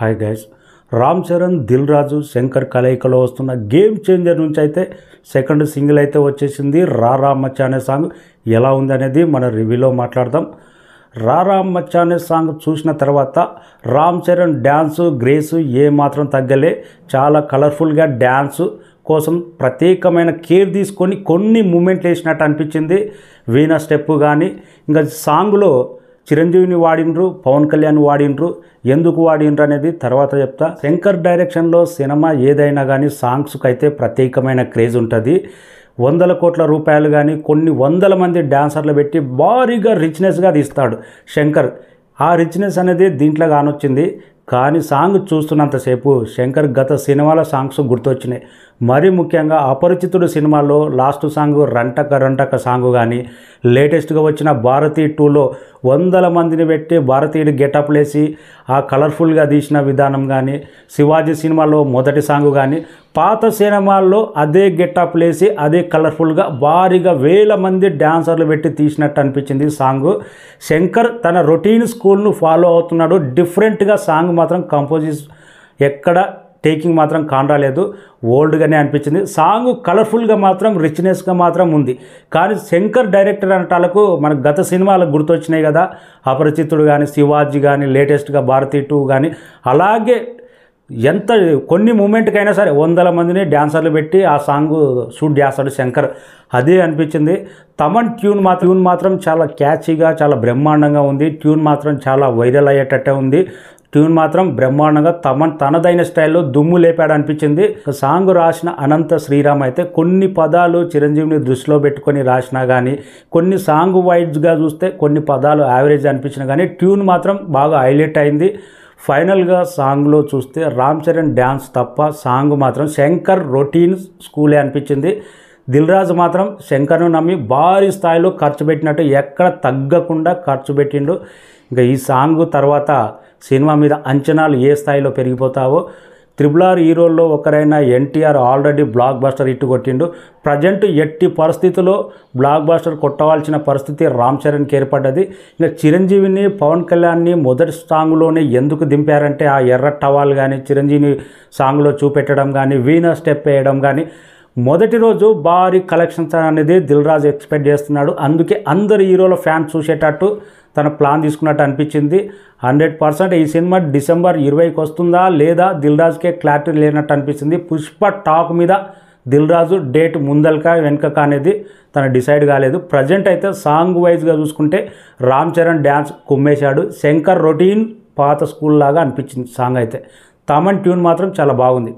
hi guys Ram Charan Dil Raju Shankar కలయికలో వస్తున్న game changer నుంచి అయితే సెకండ్ సింగిల్ అయితే వచ్చేసింది రా రామచ్చ అనే సాంగ్ ఎలా ఉంది అనేది మన రివ్యూలో మాట్లాడదాం రా రామచ్చ అనే సాంగ్ చూసిన తర్వాత రామ్ చరణ్ డ్యాన్సు గ్రేసు ఏమాత్రం తగ్గలే చాలా కలర్ఫుల్గా డ్యాన్సు కోసం ప్రత్యేకమైన కేర్ తీసుకొని కొన్ని మూమెంట్లు వేసినట్టు అనిపించింది వీణ స్టెప్పు కానీ ఇంకా సాంగ్లో చిరంజీవిని వాడిండ్రు పవన్ కళ్యాణ్ వాడిండ్రు ఎందుకు వాడిండ్రు అనేది తర్వాత చెప్తా శంకర్ డైరెక్షన్లో సినిమా ఏదైనా కానీ సాంగ్స్కి అయితే ప్రత్యేకమైన క్రేజ్ ఉంటుంది వందల కోట్ల రూపాయలు కానీ కొన్ని వందల మంది డ్యాన్సర్లు పెట్టి భారీగా రిచ్నెస్గా తీస్తాడు శంకర్ ఆ రిచ్నెస్ అనేది దీంట్లో కానొచ్చింది కానీ సాంగ్ చూస్తున్నంతసేపు శంకర్ గత సినిమాల సాంగ్స్ గుర్తొచ్చినాయి మరీ ముఖ్యంగా అపరిచితుడు సినిమాలో last song Randakka Randakka song కానీ లేటెస్ట్గా వచ్చిన భారతీ టూలో వందల మందిని పెట్టి భారతీయుడు లేసి ఆ కలర్ఫుల్గా తీసిన విధానం కానీ శివాజీ సినిమాలో మొదటి సాంగ్ కానీ పాత సినిమాల్లో అదే లేసి అదే కలర్ఫుల్గా భారీగా వేల మంది డ్యాన్సర్లు పెట్టి తీసినట్టు అనిపించింది సాంగ్ శంకర్ తన రొటీన్ స్కూల్ను ఫాలో అవుతున్నాడు డిఫరెంట్గా సాంగ్ మాత్రం కంపోజిస్ ఎక్కడ టేకింగ్ మాత్రం కానరాలేదు ఓల్డ్గానే అనిపించింది సాంగ్ కలర్ఫుల్గా మాత్రం రిచ్నెస్గా మాత్రం ఉంది కానీ శంకర్ డైరెక్టర్ అనటాలకు మనకు గత సినిమాలకు గుర్తొచ్చినాయి కదా అపరిచితుడు కానీ శివాజీ కానీ లేటెస్ట్గా భారతీ టూ కానీ అలాగే ఎంత కొన్ని మూమెంట్కైనా సరే వందల మందిని డ్యాన్సర్లు పెట్టి ఆ సాంగ్ షూట్ చేస్తాడు శంకర్ అదే అనిపించింది తమన్ ట్యూన్ మా ట్యూన్ మాత్రం చాలా క్యాచీగా చాలా బ్రహ్మాండంగా ఉంది ట్యూన్ మాత్రం చాలా వైరల్ అయ్యేటట్టే ఉంది ట్యూన్ మాత్రం బ్రహ్మాండంగా తమన్ తనదైన స్టైల్లో దుమ్ము లేపాడు అనిపించింది సాంగ్ రాసిన అనంత శ్రీరామ్ అయితే కొన్ని పదాలు చిరంజీవిని దృష్టిలో పెట్టుకొని రాసినా కానీ కొన్ని సాంగ్ వైడ్స్గా చూస్తే కొన్ని పదాలు యావరేజ్ అనిపించినా కానీ ట్యూన్ మాత్రం బాగా హైలైట్ అయింది ఫైనల్గా సాంగ్లో చూస్తే రామ్ చరణ్ డ్యాన్స్ తప్ప సాంగ్ మాత్రం శంకర్ రొటీన్ స్కూలే అనిపించింది దిల్రాజు మాత్రం శంకర్ను నమ్మి భారీ స్థాయిలో ఖర్చు పెట్టినట్టు ఎక్కడ తగ్గకుండా ఖర్చు పెట్టిండు ఇంకా ఈ సాంగ్ తర్వాత సినిమా మీద అంచనాలు ఏ స్థాయిలో పెరిగిపోతావో త్రిబుల్ ఆర్ హీరోల్లో ఒకరైన ఎన్టీఆర్ ఆల్రెడీ బ్లాక్ బస్టర్ ఇట్టు కొట్టిండు ప్రజెంట్ ఎట్టి పరిస్థితుల్లో బ్లాక్ బస్టర్ కొట్టవలసిన పరిస్థితి రామ్ చరణ్కి ఏర్పడ్డది ఇంకా చిరంజీవిని పవన్ కళ్యాణ్ని మొదటి సాంగ్లోనే ఎందుకు దింపారంటే ఆ ఎర్ర టవాల్ కానీ చిరంజీవిని సాంగ్లో చూపెట్టడం కానీ వీణ స్టెప్ వేయడం కానీ మొదటి రోజు భారీ కలెక్షన్స్ అనేది రాజు ఎక్స్పెక్ట్ చేస్తున్నాడు అందుకే అందరు హీరోల ఫ్యాన్స్ చూసేటట్టు తన ప్లాన్ తీసుకున్నట్టు అనిపించింది హండ్రెడ్ పర్సెంట్ ఈ సినిమా డిసెంబర్ ఇరవైకి వస్తుందా లేదా దిల్రాజుకే క్లారిటీ లేనట్టు అనిపిస్తుంది పుష్ప టాక్ మీద దిల్రాజు డేట్ ముందలక వెనుకక అనేది తను డిసైడ్ కాలేదు ప్రజెంట్ అయితే సాంగ్ వైజ్గా చూసుకుంటే రామ్ చరణ్ డ్యాన్స్ కుమ్మేశాడు శంకర్ రొటీన్ పాత స్కూల్ లాగా అనిపించింది సాంగ్ అయితే తమన్ ట్యూన్ మాత్రం చాలా బాగుంది